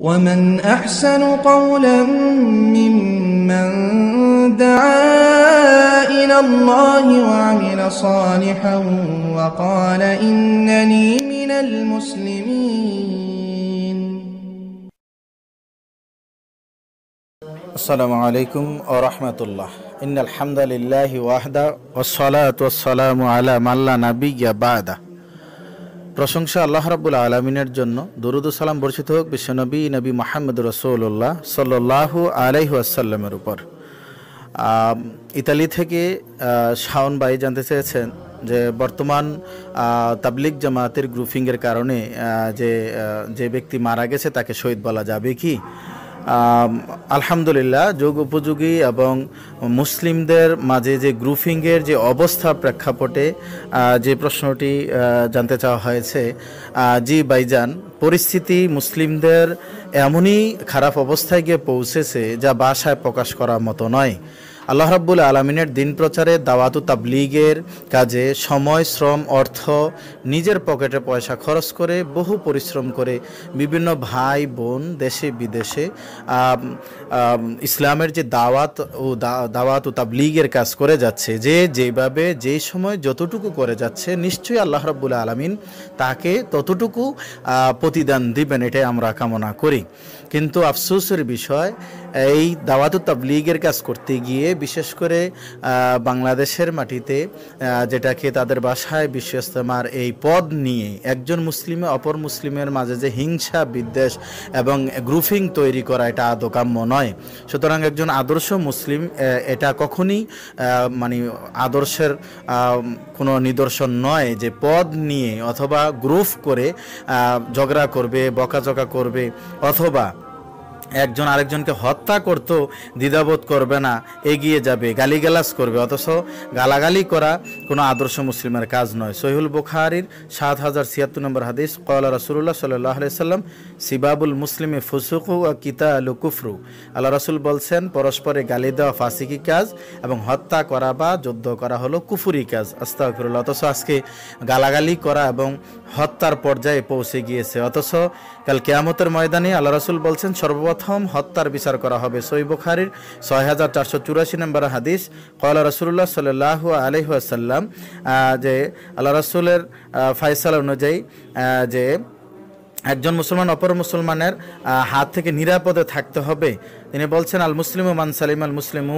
ومن أحسن قولا ممن دعا إلى الله وعمل صالحا وقال إنني من المسلمين السلام عليكم ورحمة الله إن الحمد لله وحده والصلاة والسلام على من لا نبي بعده প্রশংসা আল্লাহ রাবুল আলমিনের জন্য দরুদ সালাম বর্ষিত হোক বিশ্বনবী নবী মাহমুদ রসৌল্লাহ সাল্লাহ আলাইহু আসাল্লামের উপর ইতালি থেকে শাওন বাই জানতে চেয়েছেন যে বর্তমান তাবলিক জামাতের গ্রুপিংয়ের কারণে যে যে ব্যক্তি মারা গেছে তাকে শহীদ বলা যাবে কি আলহামদুলিল্লাহ যোগ উপযোগী এবং মুসলিমদের মাঝে যে গ্রুফিংয়ের যে অবস্থা প্রেক্ষাপটে যে প্রশ্নটি জানতে চাওয়া হয়েছে জি বাইজান পরিস্থিতি মুসলিমদের এমনই খারাপ অবস্থায় গিয়ে পৌঁছেছে যা বাসায় প্রকাশ করার মতো নয় আল্লাহ রাব্বুল আলমিনের দিন প্রচারে দাওয়াতু তাবলিগের কাজে সময় শ্রম অর্থ নিজের পকেটে পয়সা খরচ করে বহু পরিশ্রম করে বিভিন্ন ভাই বোন দেশে বিদেশে ইসলামের যে দাওয়াত ও দাওয়াত ও তাবলিগের কাজ করে যাচ্ছে যে যেভাবে যেই সময় যতটুকু করে যাচ্ছে নিশ্চয়ই আল্লাহ রাব্বুল আলমিন তাকে ততটুকু প্রতিদান দিবেন এটাই আমরা কামনা করি কিন্তু আফসোসের বিষয় এই দাওয়াত তাবলিগের কাজ করতে গিয়ে বিশেষ করে বাংলাদেশের মাটিতে যেটাকে তাদের বাসায় বিশ্ব ইস্তেমার এই পদ নিয়ে একজন মুসলিমে অপর মুসলিমের মাঝে যে হিংসা বিদ্বেষ এবং গ্রুফিং তৈরি করা এটা আদকাম্য নয় সুতরাং একজন আদর্শ মুসলিম এটা কখনই মানে আদর্শের কোনো নিদর্শন নয় যে পদ নিয়ে অথবা গ্রুপ করে ঝগড়া করবে বকাঝকা করবে অথবা একজন আরেকজনকে হত্যা করত দ্বিধাবোধ করবে না এগিয়ে যাবে গালিগালাস করবে অথচ গালাগালি করা কোনো আদর্শ মুসলিমের কাজ নয় সহিউল বুখারির সাত হাজার ছিয়াত্তর নম্বর হাদিস কয়লা রসুল্লাহ সাল্লাহ সাল্লাম সিবাবুল মুসলিমে ফুসুকু ও কিতা কুফরু আল্লাহ রসুল বলছেন পরস্পরে গালি দেওয়া ফাঁসিকি কাজ এবং হত্যা করা বা যুদ্ধ করা হলো কুফুরি কাজ আস্তাফিরুল্লাহ অথচ আজকে গালাগালি করা এবং হত্যার পর্যায়ে পৌঁছে গিয়েছে অথচ কাল কেয়ামতের ময়দানে আল্লাহ রসুল বলছেন সর্বপ্রথম প্রথম হত্যার বিচার করা হবে সৈবখারির ছয় হাজার চারশো চুরাশি নম্বর হাদিস কয়লা রসুল্লাহ সাল্লাহ আলহাসাল্লাম যে আল্লাহ রসুলের ফাইসাল অনুযায়ী যে একজন মুসলমান অপর মুসলমানের হাত থেকে নিরাপদে থাকতে হবে তিনি বলছেন আল মুসলিম মান সালিম আল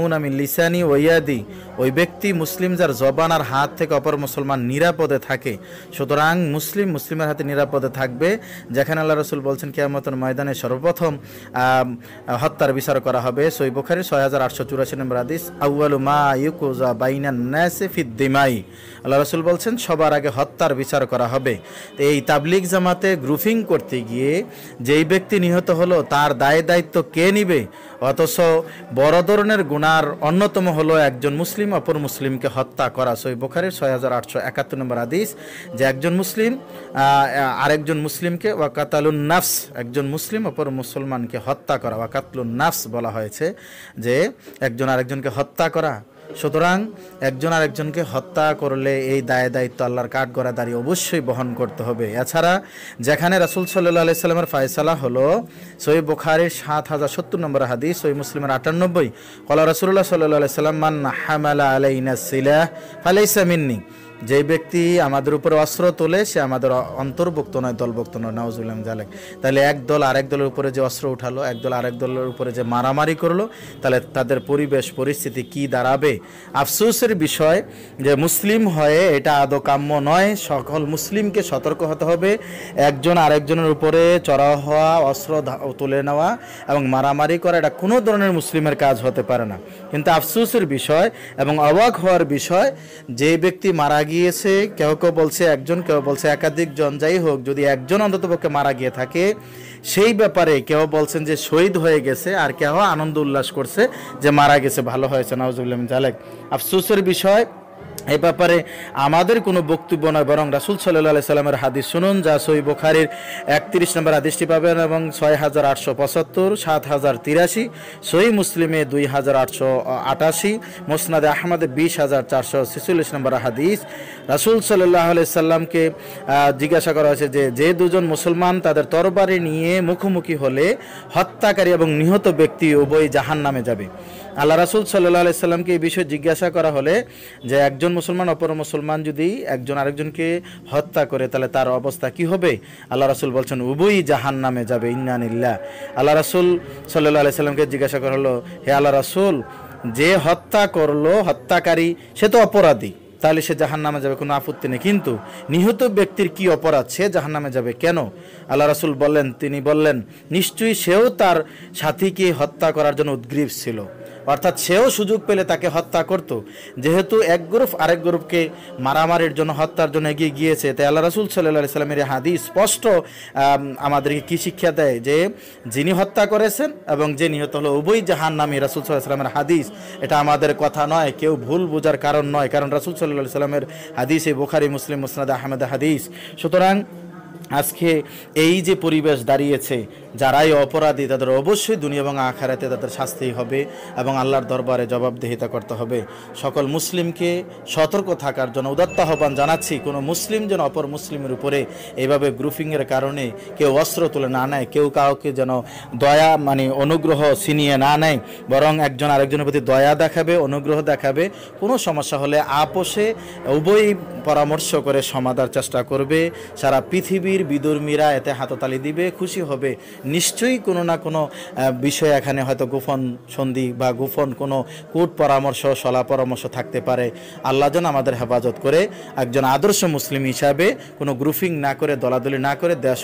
উন আমি লিসানি ওয়াদি ওই ব্যক্তি মুসলিম যার জবান আর হাত থেকে অপর মুসলমান নিরাপদে থাকে সুতরাং মুসলিম মুসলিমের হাতে নিরাপদে থাকবে যেখানে আল্লাহ রসুল বলছেন কেয়ামতন ময়দানে সর্বপ্রথম হত্যার বিচার করা হবে সই বোখারি ছয় হাজার আটশো চুরাশি নম্বর আদিস আউয়াল মা ইউকুজা বাইনা আল্লাহ রসুল বলছেন সবার আগে হত্যার বিচার করা হবে এই তাবলিক জামাতে গ্রুফিং করে করতে গিয়ে যেই ব্যক্তি নিহত হলো তার দায় দায়িত্ব কে নিবে অথচ বড় ধরনের গুণার অন্যতম হলো একজন মুসলিম অপর মুসলিমকে হত্যা করা সই বোখারের ছয় হাজার আটশো একাত্তর নম্বর আদিস যে একজন মুসলিম আরেকজন মুসলিমকে ওয়াকাতালুন নাফস একজন মুসলিম অপর মুসলমানকে হত্যা করা ওয়াকাতলুন নাফস বলা হয়েছে যে একজন আরেকজনকে হত্যা করা সুতরাং একজন আরেকজনকে হত্যা করলে এই দায় দায়িত্ব আল্লাহর কাঠ গড়া দাঁড়িয়ে অবশ্যই বহন করতে হবে এছাড়া যেখানে রাসুল সাল্লাহ সাল্লামের ফায়সালা হলো সই বুখারির সাত হাজার সত্তর নম্বর হাদি সই মুসলিমের আটানব্বই কলা রসুল্লাহ সাল্লাহ আলাইসাল্লাম মান হামালা আলাইনা সিলাহ ফালাইসা মিন্নি যে ব্যক্তি আমাদের উপরে অস্ত্র তোলে সে আমাদের অন্তর্ভুক্ত নয় দলভুক্ত নয় নওয়াজুল্লাম জালেক তাহলে এক দল আরেক দলের উপরে যে অস্ত্র উঠালো এক দল আরেক দলের উপরে যে মারামারি করলো তাহলে তাদের পরিবেশ পরিস্থিতি কি দাঁড়াবে আফসোসের বিষয় যে মুসলিম হয়ে এটা আদৌ কাম্য নয় সকল মুসলিমকে সতর্ক হতে হবে একজন আরেকজনের উপরে চড়া হওয়া অস্ত্র তুলে নেওয়া এবং মারামারি করা এটা কোনো ধরনের মুসলিমের কাজ হতে পারে না কিন্তু আফসোসের বিষয় এবং অবাক হওয়ার বিষয় যে ব্যক্তি মারা গিয়েছে কেউ কেউ বলছে একজন কেউ বলছে একাধিক জন যাই হোক যদি একজন অন্ততপক্ষে মারা গিয়ে থাকে সেই ব্যাপারে কেউ বলছেন যে শহীদ হয়ে গেছে আর কেউ আনন্দ উল্লাস করছে যে মারা গেছে ভালো হয়েছে নওয়াজুল্লাহ জালেক আফসোসের বিষয় এ ব্যাপারে আমাদের কোনো বক্তব্য নয় বরং রাসুল সাল্লাহ সাল্লামের হাদিস শুনুন যা সই বোখারির একত্রিশ নম্বর হাদিসটি পাবেন এবং ছয় হাজার আটশো পঁচাত্তর সাত হাজার তিরাশি সই মুসলিমে দুই হাজার আটশো আটাশি মোসনাদে আহমদে বিশ হাজার চারশো ছেচল্লিশ নম্বর হাদিস রাসুল সাল্লাহ সাল্লামকে জিজ্ঞাসা করা হয়েছে যে যে দুজন মুসলমান তাদের তরবারি নিয়ে মুখোমুখি হলে হত্যাকারী এবং নিহত ব্যক্তি উভয় জাহান নামে যাবে আল্লাহ রাসুল সাল্লাহ সাল্লামকে এই বিষয়ে জিজ্ঞাসা করা হলে যে একজন মুসলমান অপর মুসলমান যদি একজন আরেকজনকে হত্যা করে তাহলে তার অবস্থা কি হবে আল্লাহ রাসুল বলছেন উভয়ই জাহান নামে যাবে ইন্নানিল্লা আল্লাহ রাসুল সাল্লাহ আলি সাল্লামকে জিজ্ঞাসা করা হলো হে আল্লাহ রাসুল যে হত্যা করলো হত্যাকারী সে তো অপরাধী তাহলে সে জাহান নামে যাবে কোনো আপত্তি নেই কিন্তু নিহত ব্যক্তির কি অপরাধ সে জাহান নামে যাবে কেন আল্লাহ রাসুল বললেন তিনি বললেন নিশ্চয়ই সেও তার সাথীকে হত্যা করার জন্য উদ্গ্রীব ছিল অর্থাৎ সেও সুযোগ পেলে তাকে হত্যা করত যেহেতু এক গ্রুপ আরেক গ্রুপকে মারামারির জন্য হত্যার জন্য এগিয়ে গিয়েছে তাই আল্লাহ রসুল সাল্লাহ সাল্লামের হাদি স্পষ্ট আমাদেরকে কী শিক্ষা দেয় যে যিনি হত্যা করেছেন এবং যে নিহত হলো উভয় জাহান নামে রাসুল সাল্লাহ সাল্লামের হাদিস এটা আমাদের কথা নয় কেউ ভুল বোঝার কারণ নয় কারণ রাসুল সাল্লাহ সাল্লামের হাদিস এই বোখারি মুসলিম মুসনাদ আহমেদ হাদিস সুতরাং আজকে এই যে পরিবেশ দাঁড়িয়েছে যারাই অপরাধী তাদের অবশ্যই দুনিয়া এবং আখারাতে তাদের শাস্তি হবে এবং আল্লাহর দরবারে জবাবদেহিতা করতে হবে সকল মুসলিমকে সতর্ক থাকার জন্য উদাত্ত আহ্বান জানাচ্ছি কোনো মুসলিম যেন অপর মুসলিমের উপরে এইভাবে গ্রুপিংয়ের কারণে কেউ অস্ত্র তুলে না নেয় কেউ কাউকে যেন দয়া মানে অনুগ্রহ ছিনিয়ে না নেয় বরং একজন আরেকজনের প্রতি দয়া দেখাবে অনুগ্রহ দেখাবে কোনো সমস্যা হলে আপোষে উভয়ই পরামর্শ করে সমাধার চেষ্টা করবে সারা পৃথিবীর বিদুর্মীরা এতে হাততালি দিবে খুশি হবে নিশ্চয়ই কোনো না কোনো বিষয় এখানে হয়তো গোপন সন্ধি বা গোপন কোনো কূট পরামর্শ সলা পরামর্শ থাকতে পারে আল্লাহ যেন আমাদের হেফাজত করে একজন আদর্শ মুসলিম হিসাবে কোনো গ্রুপিং না করে দলাদলি না করে দেশ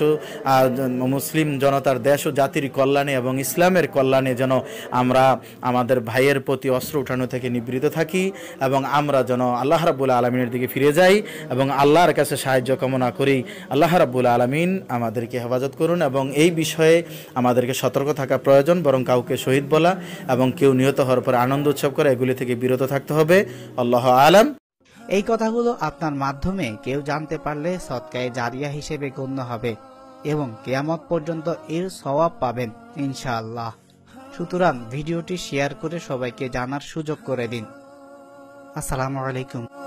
মুসলিম জনতার দেশ ও জাতির কল্যাণে এবং ইসলামের কল্যাণে যেন আমরা আমাদের ভাইয়ের প্রতি অস্ত্র উঠানো থেকে নিবৃত থাকি এবং আমরা যেন আল্লাহ রাবুল আলমিনের দিকে ফিরে যাই এবং আল্লাহর কাছে সাহায্য কামনা করি আল্লাহ রাবুল আলমিন আমাদেরকে হেফাজত করুন এবং এই বিষয়ে বিষয়ে আমাদেরকে সতর্ক থাকা প্রয়োজন বরং কাউকে শহীদ বলা এবং কেউ নিহত হওয়ার পর আনন্দ উৎসব করা এগুলি থেকে বিরত থাকতে হবে আল্লাহ আলম এই কথাগুলো আপনার মাধ্যমে কেউ জানতে পারলে সৎকায় জারিয়া হিসেবে গণ্য হবে এবং কেয়ামত পর্যন্ত এর সওয়াব পাবেন ইনশাআল্লাহ সুতরাং ভিডিওটি শেয়ার করে সবাইকে জানার সুযোগ করে দিন আসসালামু আলাইকুম